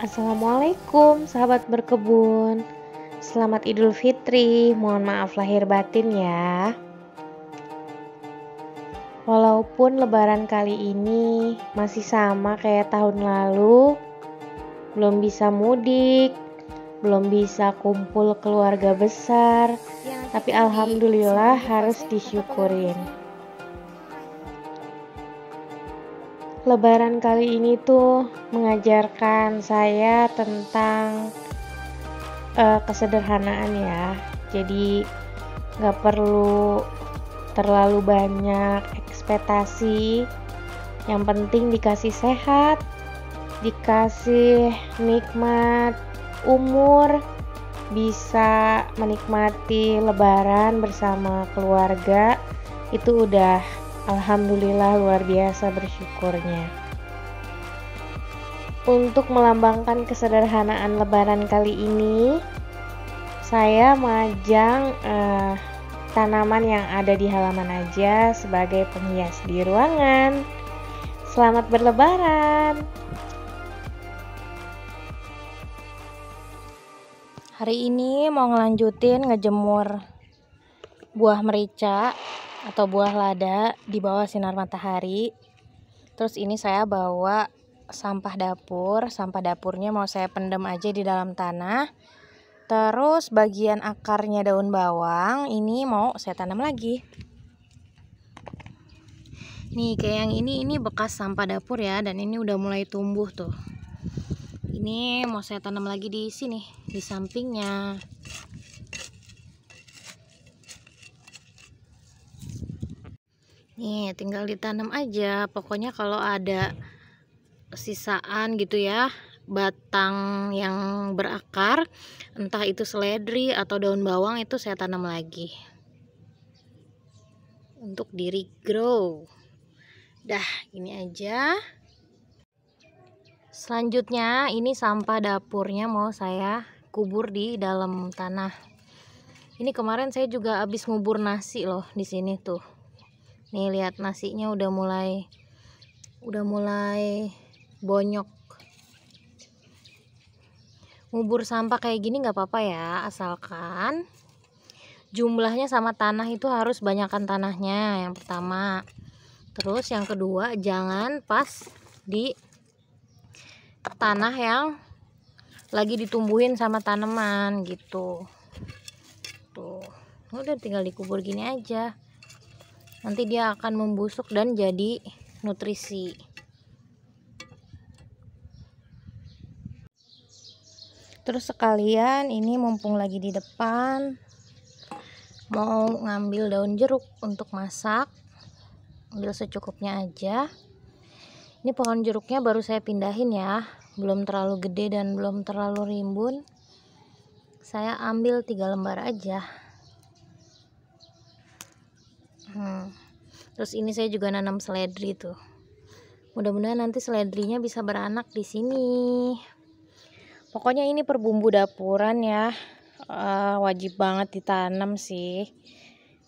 Assalamualaikum sahabat berkebun Selamat Idul Fitri Mohon maaf lahir batin ya Walaupun lebaran kali ini masih sama kayak tahun lalu Belum bisa mudik Belum bisa kumpul keluarga besar Tapi Alhamdulillah harus disyukurin Lebaran kali ini tuh mengajarkan saya tentang uh, kesederhanaan ya. Jadi nggak perlu terlalu banyak ekspektasi. Yang penting dikasih sehat, dikasih nikmat umur, bisa menikmati Lebaran bersama keluarga. Itu udah Alhamdulillah luar biasa bersyukurnya. Untuk melambangkan kesederhanaan lebaran kali ini, saya majang eh, tanaman yang ada di halaman aja sebagai penghias di ruangan. Selamat berlebaran. Hari ini mau ngelanjutin ngejemur buah merica atau buah lada di bawah sinar matahari. Terus ini saya bawa sampah dapur, sampah dapurnya mau saya pendam aja di dalam tanah. Terus bagian akarnya daun bawang ini mau saya tanam lagi. Nih kayak yang ini ini bekas sampah dapur ya dan ini udah mulai tumbuh tuh. Ini mau saya tanam lagi di sini, di sampingnya. nih tinggal ditanam aja pokoknya kalau ada sisaan gitu ya batang yang berakar entah itu seledri atau daun bawang itu saya tanam lagi untuk diri grow dah ini aja selanjutnya ini sampah dapurnya mau saya kubur di dalam tanah ini kemarin saya juga habis ngubur nasi loh di sini tuh nih lihat nasinya udah mulai udah mulai bonyok ngubur sampah kayak gini nggak apa-apa ya asalkan jumlahnya sama tanah itu harus banyakkan tanahnya yang pertama terus yang kedua jangan pas di tanah yang lagi ditumbuhin sama tanaman gitu tuh udah tinggal dikubur gini aja nanti dia akan membusuk dan jadi nutrisi terus sekalian ini mumpung lagi di depan mau ngambil daun jeruk untuk masak ambil secukupnya aja ini pohon jeruknya baru saya pindahin ya belum terlalu gede dan belum terlalu rimbun saya ambil tiga lembar aja hmm. terus ini saya juga nanam seledri tuh mudah-mudahan nanti seledrinya bisa beranak di sini pokoknya ini perbumbu dapuran ya uh, wajib banget ditanam sih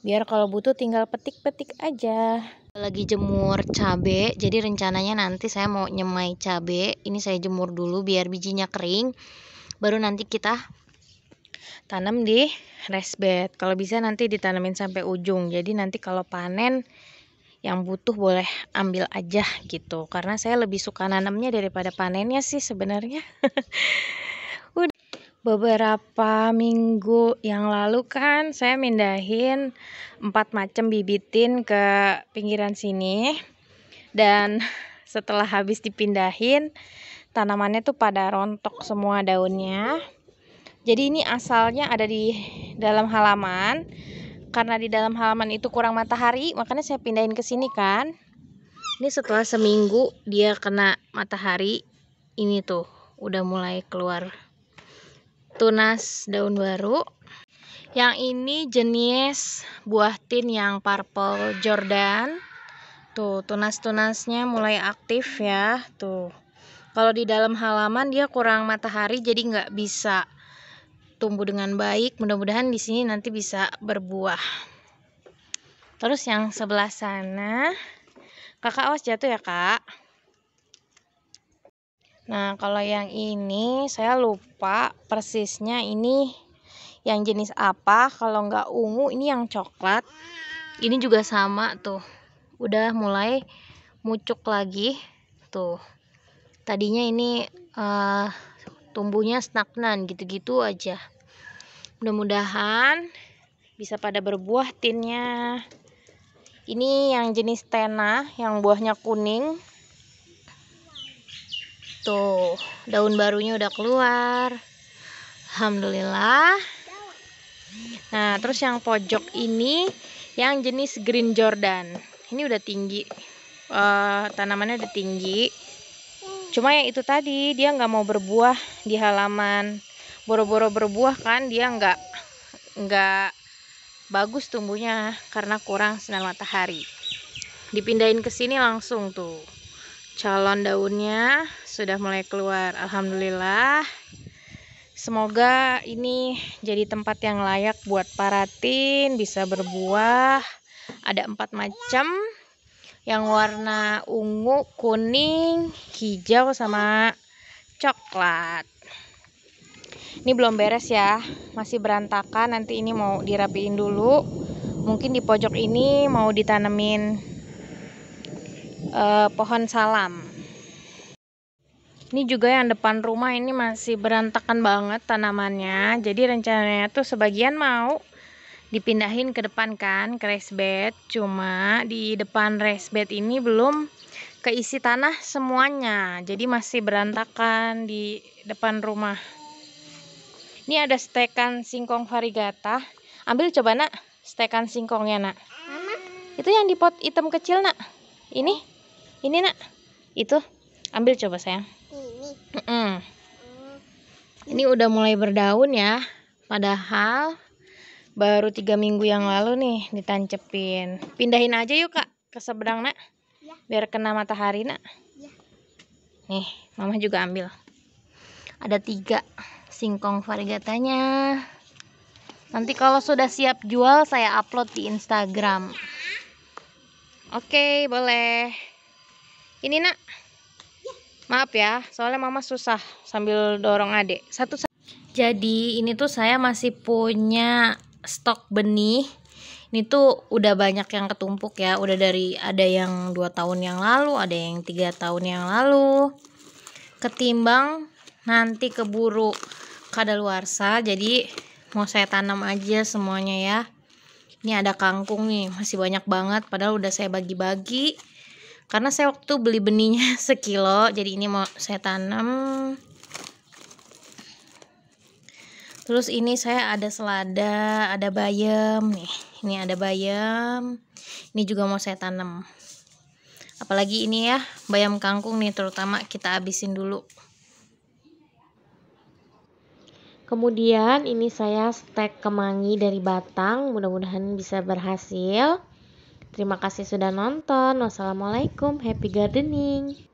biar kalau butuh tinggal petik-petik aja lagi jemur cabe jadi rencananya nanti saya mau nyemai cabe ini saya jemur dulu biar bijinya kering baru nanti kita tanam di rest bed. Kalau bisa nanti ditanamin sampai ujung. Jadi nanti kalau panen yang butuh boleh ambil aja gitu. Karena saya lebih suka nanamnya daripada panennya sih sebenarnya. Udah beberapa minggu yang lalu kan saya mindahin empat macam bibitin ke pinggiran sini. Dan setelah habis dipindahin tanamannya tuh pada rontok semua daunnya jadi ini asalnya ada di dalam halaman. Karena di dalam halaman itu kurang matahari, makanya saya pindahin ke sini kan. Ini setelah seminggu dia kena matahari, ini tuh udah mulai keluar tunas daun baru. Yang ini jenis buah tin yang purple Jordan. Tuh, tunas-tunasnya mulai aktif ya. Tuh. Kalau di dalam halaman dia kurang matahari jadi nggak bisa tumbuh dengan baik. Mudah-mudahan di sini nanti bisa berbuah. Terus yang sebelah sana, kakak awas jatuh ya kak. Nah kalau yang ini saya lupa persisnya ini yang jenis apa. Kalau nggak ungu ini yang coklat. Ini juga sama tuh. Udah mulai mucuk lagi tuh. Tadinya ini uh, tumbuhnya stagnan gitu-gitu aja mudah-mudahan bisa pada berbuah tinnya ini yang jenis tena yang buahnya kuning tuh daun barunya udah keluar Alhamdulillah nah terus yang pojok ini yang jenis green jordan ini udah tinggi uh, tanamannya udah tinggi cuma ya itu tadi dia nggak mau berbuah di halaman boro-boro berbuah kan dia nggak nggak bagus tumbuhnya karena kurang sinar matahari dipindahin ke sini langsung tuh calon daunnya sudah mulai keluar Alhamdulillah semoga ini jadi tempat yang layak buat paratin bisa berbuah ada empat macam yang warna ungu, kuning, hijau sama coklat. Ini belum beres ya, masih berantakan. Nanti ini mau dirapiin dulu. Mungkin di pojok ini mau ditanemin eh, pohon salam. Ini juga yang depan rumah ini masih berantakan banget tanamannya. Jadi rencananya tuh sebagian mau dipindahin ke depan kan ke bed cuma di depan raised bed ini belum keisi tanah semuanya jadi masih berantakan di depan rumah ini ada stekan singkong varigata ambil coba nak stekan singkongnya nak Mama. itu yang di pot hitam kecil nak ini ini nak itu ambil coba sayang ini mm -mm. ini udah mulai berdaun ya padahal baru tiga minggu yang lalu nih ditancepin pindahin aja yuk kak ke seberang nak ya. biar kena matahari nak ya. nih mama juga ambil ada tiga singkong varigatanya nanti kalau sudah siap jual saya upload di instagram oke boleh ini nak iya. maaf ya soalnya mama susah sambil dorong adik satu jadi ini tuh saya masih punya stok benih ini tuh udah banyak yang ketumpuk ya udah dari ada yang 2 tahun yang lalu ada yang 3 tahun yang lalu ketimbang nanti keburu kadaluarsa jadi mau saya tanam aja semuanya ya ini ada kangkung nih masih banyak banget padahal udah saya bagi-bagi karena saya waktu beli benihnya sekilo jadi ini mau saya tanam terus ini saya ada selada ada bayam nih ini ada bayam ini juga mau saya tanam apalagi ini ya bayam kangkung nih terutama kita abisin dulu kemudian ini saya stek kemangi dari batang mudah-mudahan bisa berhasil terima kasih sudah nonton wassalamualaikum happy gardening